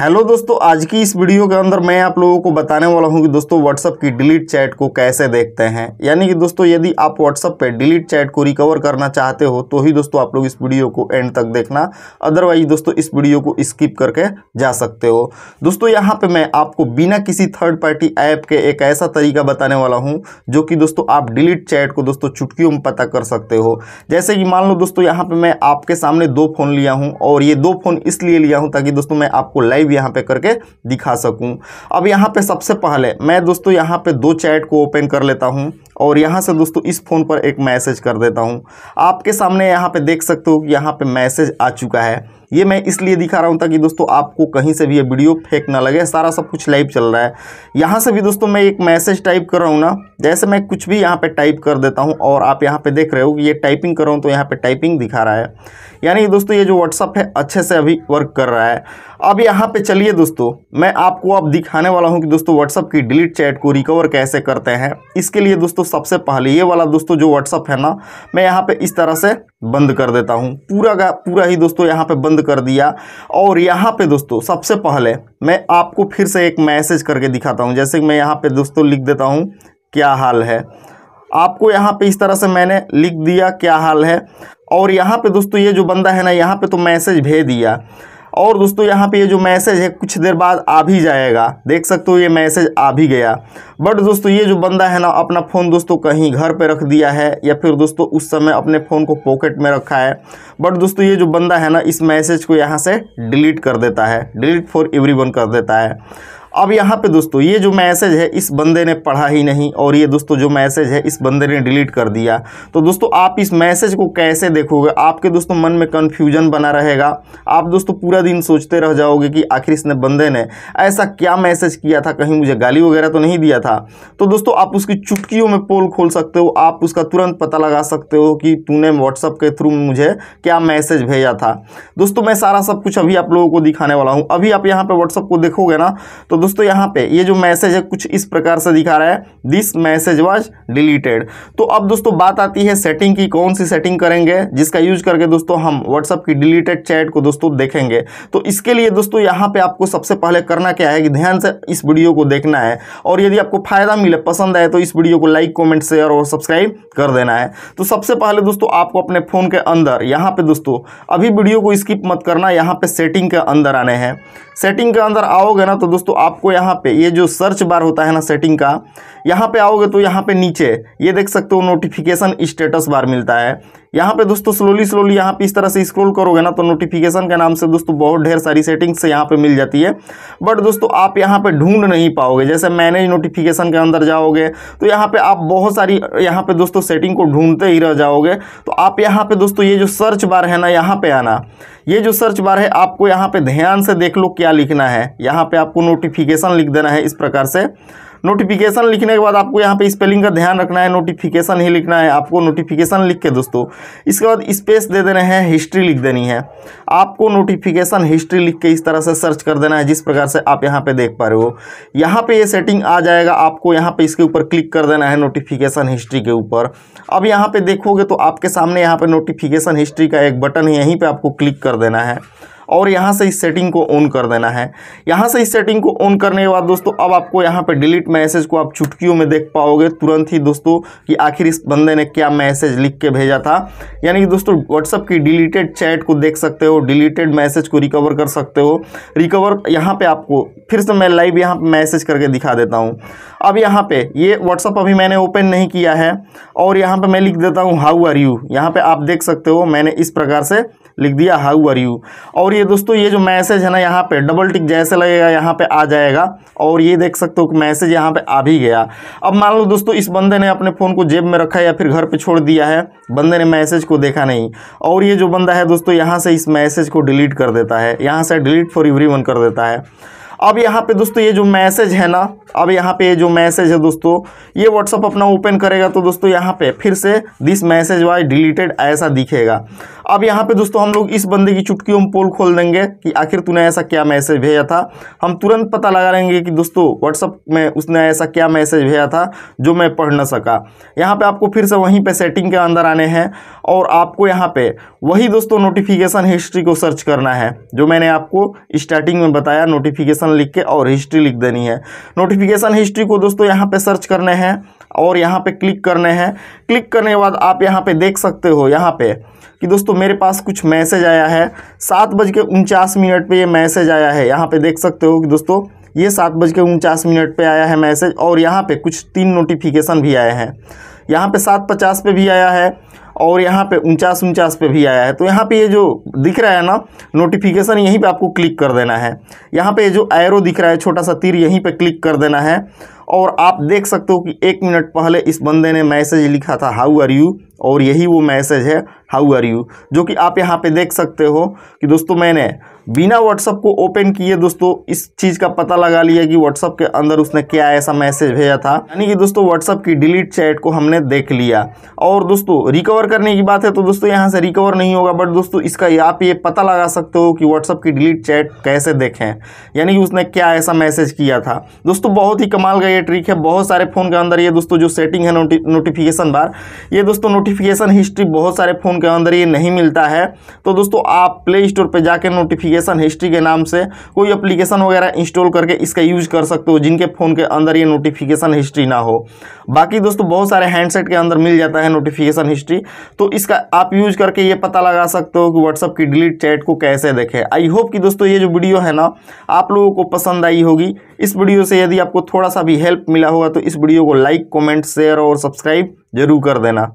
hello दोस्तों आज की इस वीडियो के अंदर मैं आप लोगों को बताने वाला हूं कि दोस्तों व्हाट्सअप की डिलीट चैट को कैसे देखते हैं यानी कि दोस्तों यदि आप व्हाट्सअप पे डिलीट चैट को रिकवर करना चाहते हो तो ही दोस्तों आप लोग इस वीडियो को एंड तक देखना अदरवाइज दोस्तों इस वीडियो को स्किप करके जा सकते हो दोस्तों यहाँ पर मैं आपको बिना किसी थर्ड पार्टी ऐप के एक ऐसा तरीका बताने वाला हूँ जो कि दोस्तों आप डिलीट चैट को दोस्तों चुटकियों में पता कर सकते हो जैसे कि मान लो दोस्तों यहाँ पर मैं आपके सामने दो फ़ोन लिया हूँ और ये दो फ़ोन इसलिए लिया हूँ ताकि दोस्तों मैं आपको लाइव लाइव यहाँ पे करके दिखा सकूँ अब यहाँ पे सबसे पहले मैं दोस्तों यहाँ पे दो चैट को ओपन कर लेता हूँ और यहाँ से दोस्तों इस फ़ोन पर एक मैसेज कर देता हूँ आपके सामने यहाँ पे देख सकते हो कि यहाँ पे मैसेज आ चुका है ये मैं इसलिए दिखा रहा हूँ ताकि दोस्तों आपको कहीं से भी ये वीडियो फेक ना लगे सारा सब कुछ लाइव चल रहा है यहाँ से भी दोस्तों मैं एक मैसेज टाइप कर रहा हूँ ना जैसे मैं कुछ भी यहाँ पर टाइप कर देता हूँ और आप यहाँ पर देख रहे हो कि ये टाइपिंग कर रहा हूँ तो यहाँ पर टाइपिंग दिखा रहा है यानी दोस्तों ये जो व्हाट्सअप है अच्छे से अभी वर्क कर रहा है अब यहाँ पर चलिए दोस्तों मैं आपको अब दिखाने वाला हूँ कि दोस्तों व्हाट्सअप की डिलीट चैट को रिकवर कैसे करते हैं इसके लिए दोस्तों दोस्तों सबसे पहले ये वाला दोस्तों जो व्हाट्सअप है ना मैं यहाँ पे इस तरह से बंद कर देता हूँ पूरा का पूरा ही दोस्तों यहाँ पे बंद कर दिया और यहाँ पे दोस्तों सबसे पहले मैं आपको फिर से एक मैसेज करके दिखाता हूँ जैसे मैं यहाँ पे दोस्तों लिख देता हूँ क्या हाल है आपको यहाँ पे इस तरह से मैंने लिख दिया क्या हाल है और यहाँ पे दोस्तों ये जो बंदा है ना यहाँ पे तो मैसेज भेज दिया और दोस्तों यहाँ पे ये जो मैसेज है कुछ देर बाद आ भी जाएगा देख सकते हो ये मैसेज आ भी गया बट दोस्तों ये जो बंदा है ना अपना फ़ोन दोस्तों कहीं घर पे रख दिया है या फिर दोस्तों उस समय अपने फ़ोन को पॉकेट में रखा है बट दोस्तों ये जो बंदा है ना इस मैसेज को यहाँ से डिलीट कर देता है डिलीट फॉर एवरी कर देता है अब यहाँ पे दोस्तों ये जो मैसेज है इस बंदे ने पढ़ा ही नहीं और ये दोस्तों जो मैसेज है इस बंदे ने डिलीट कर दिया तो दोस्तों आप इस मैसेज को कैसे देखोगे आपके दोस्तों मन में कन्फ्यूजन बना रहेगा आप दोस्तों पूरा दिन सोचते रह जाओगे कि आखिर इसने बंदे ने ऐसा क्या मैसेज किया था कहीं मुझे गाली वगैरह तो नहीं दिया था तो दोस्तों आप उसकी चुटकियों में पोल खोल सकते हो आप उसका तुरंत पता लगा सकते हो कि तूने व्हाट्सअप के थ्रू मुझे क्या मैसेज भेजा था दोस्तों मैं सारा सब कुछ अभी आप लोगों को दिखाने वाला हूँ अभी आप यहाँ पर व्हाट्सअप को देखोगे ना तो दोस्तों यहाँ पे ये जो मैसेज है कुछ इस प्रकार से दिखा रहा है दिस मैसेज वॉज डिलीटेड तो अब दोस्तों बात आती है सेटिंग की कौन सी सेटिंग करेंगे जिसका यूज करके दोस्तों हम व्हाट्सअप की डिलीटेड चैट को दोस्तों देखेंगे तो इसके लिए दोस्तों यहाँ पे आपको सबसे पहले करना क्या है कि ध्यान से इस वीडियो को देखना है और यदि आपको फायदा मिले पसंद आए तो इस वीडियो को लाइक कॉमेंट शेयर और सब्सक्राइब कर देना है तो सबसे पहले दोस्तों आपको अपने फ़ोन के अंदर यहाँ पे दोस्तों अभी वीडियो को स्किप मत करना यहाँ पे सेटिंग के अंदर आने हैं सेटिंग के अंदर आओगे ना तो दोस्तों आप आपको यहाँ पे ये जो सर्च बार होता है ना सेटिंग का यहाँ पे आओगे तो यहाँ पे नीचे ये देख सकते हो नोटिफिकेशन स्टेटस बार मिलता है यहाँ पे दोस्तों स्लोली स्लोली यहाँ पे इस तरह से स्क्रॉल करोगे ना तो नोटिफिकेशन के नाम से दोस्तों बहुत ढेर सारी सेटिंग्स यहाँ पे मिल जाती है बट दोस्तों आप यहाँ पे ढूंढ नहीं पाओगे जैसे मैनेज नोटिफिकेशन के अंदर जाओगे तो यहाँ पे आप बहुत सारी यहाँ पे दोस्तों सेटिंग को ढूंढते ही रह जाओगे तो आप यहाँ पे दोस्तों ये जो सर्च बार है ना यहाँ पे आना ये जो सर्च बार है आपको यहाँ पे ध्यान से देख लो क्या लिखना है यहाँ पे आपको नोटिफिकेशन लिख देना है इस प्रकार से नोटिफिकेशन लिखने के बाद आपको यहाँ पे स्पेलिंग का ध्यान रखना है नोटिफिकेशन ही लिखना है आपको नोटिफिकेशन लिख के दोस्तों इसके बाद स्पेस दे देना है हिस्ट्री लिख देनी है आपको नोटिफिकेशन हिस्ट्री लिख के इस तरह से सर्च कर देना है जिस प्रकार से आप यहाँ पे देख पा रहे हो यहाँ पे ये यह सेटिंग आ जाएगा आपको यहाँ पे इसके ऊपर क्लिक कर देना है नोटिफिकेशन हिस्ट्री के ऊपर अब यहाँ पे देखोगे तो आपके सामने यहाँ पे नोटिफिकेशन हिस्ट्री का एक बटन है यहीं पर आपको क्लिक कर देना है और यहाँ से इस सेटिंग को ऑन कर देना है यहाँ से इस सेटिंग को ऑन करने के बाद दोस्तों अब आपको यहाँ पे डिलीट मैसेज को आप चुटकियों में देख पाओगे तुरंत ही दोस्तों कि आखिर इस बंदे ने क्या मैसेज लिख के भेजा था यानी कि दोस्तों व्हाट्सअप की डिलीटेड चैट को देख सकते हो डिलीटेड मैसेज को रिकवर कर सकते हो रिकवर यहाँ पर आपको फिर से मैं लाइव यहाँ पर मैसेज करके दिखा देता हूँ अब यहाँ पर ये व्हाट्सअप अभी मैंने ओपन नहीं किया है और यहाँ पर मैं लिख देता हूँ हाउ आर यू यहाँ पर आप देख सकते हो मैंने इस प्रकार से लिख दिया हाउ आर यू और ये दोस्तों ये जो मैसेज है ना यहाँ पे डबल टिक जैसे लगेगा यहाँ पे आ जाएगा और ये देख सकते हो कि मैसेज यहाँ पे आ भी गया अब मान लो दोस्तों इस बंदे ने अपने फ़ोन को जेब में रखा या फिर घर पर छोड़ दिया है बंदे ने मैसेज को देखा नहीं और ये जो बंदा है दोस्तों यहाँ से इस मैसेज को डिलीट कर देता है यहाँ से डिलीट फॉर एवरी कर देता है अब यहाँ पे दोस्तों ये जो मैसेज है ना अब यहाँ पे ये जो मैसेज है दोस्तों ये व्हाट्सअप अपना ओपन करेगा तो दोस्तों यहाँ पे फिर से दिस मैसेज वाइज डिलीटेड ऐसा दिखेगा अब यहाँ पे दोस्तों हम लोग इस बंदे की चुटकियों में पोल खोल देंगे कि आखिर तूने ऐसा क्या मैसेज भेजा था हम तुरंत पता लगा लेंगे कि दोस्तों व्हाट्सअप में उसने ऐसा क्या मैसेज भेजा था जो मैं पढ़ ना सका यहाँ पर आपको फिर से वहीं पर सेटिंग के अंदर आने हैं और आपको यहाँ पर वही दोस्तों नोटिफिकेशन हिस्ट्री को सर्च करना है जो मैंने आपको स्टार्टिंग में बताया नोटिफिकेशन लिख के और हिस्ट्री लिख देनी है नोटिफिकेशन हिस्ट्री को दोस्तों यहाँ पे सर्च करने हैं और यहाँ पे क्लिक करने हैं क्लिक करने के बाद आप यहाँ पे देख सकते हो यहाँ पे कि दोस्तों मेरे पास कुछ मैसेज आया है सात बज के उनचास मिनट पर ये मैसेज आया है यहाँ पे देख सकते हो कि दोस्तों ये सात बज के उनचास मिनट पर आया है मैसेज और यहाँ पे कुछ तीन नोटिफिकेशन भी आए हैं यहाँ पे सात पचास पे भी आया है और यहाँ पे उनचास उनचास पे भी आया है तो यहाँ पे ये जो दिख रहा है ना नोटिफिकेशन यहीं पे आपको क्लिक कर देना है यहाँ पे जो एरो दिख रहा है छोटा सा तीर यहीं पे क्लिक कर देना है और आप देख सकते हो कि एक मिनट पहले इस बंदे ने मैसेज लिखा था हाउ आर यू और यही वो मैसेज है हाउ आर यू जो कि आप यहाँ पे देख सकते हो कि दोस्तों मैंने बिना व्हाट्सअप को ओपन किए दोस्तों इस चीज़ का पता लगा लिया कि व्हाट्सअप के अंदर उसने क्या ऐसा मैसेज भेजा था यानी कि दोस्तों व्हाट्सअप की डिलीट चैट को हमने देख लिया और दोस्तों रिकवर करने की बात है तो दोस्तों यहाँ से रिकवर नहीं होगा बट दोस्तों इसका आप ये पता लगा सकते हो कि व्हाट्सअप की डिलीट चैट कैसे देखें यानी कि उसने क्या ऐसा मैसेज किया था दोस्तों बहुत ही कमाल का ये ट्रिक है बहुत सारे फ़ोन के अंदर ये दोस्तों जो सेटिंग है नोटिफिकेशन बार ये दोस्तों नोटिफिकेशन हिस्ट्री बहुत सारे फ़ोन के अंदर ये नहीं मिलता है तो दोस्तों आप प्ले स्टोर पर जाकर नोटिफिकेशन हिस्ट्री के नाम से कोई अप्लीकेशन वगैरह इंस्टॉल करके इसका यूज कर सकते हो जिनके फ़ोन के अंदर ये नोटिफिकेशन हिस्ट्री ना हो बाकी दोस्तों बहुत सारे हैंडसेट के अंदर मिल जाता है नोटिफिकेशन हिस्ट्री तो इसका आप यूज करके ये पता लगा सकते हो कि व्हाट्सअप की डिलीट चैट को कैसे देखें आई होप कि दोस्तों ये जो वीडियो है ना आप लोगों को पसंद आई होगी इस वीडियो से यदि आपको थोड़ा सा भी हेल्प मिला होगा तो इस वीडियो को लाइक कमेंट शेयर और सब्सक्राइब जरूर कर देना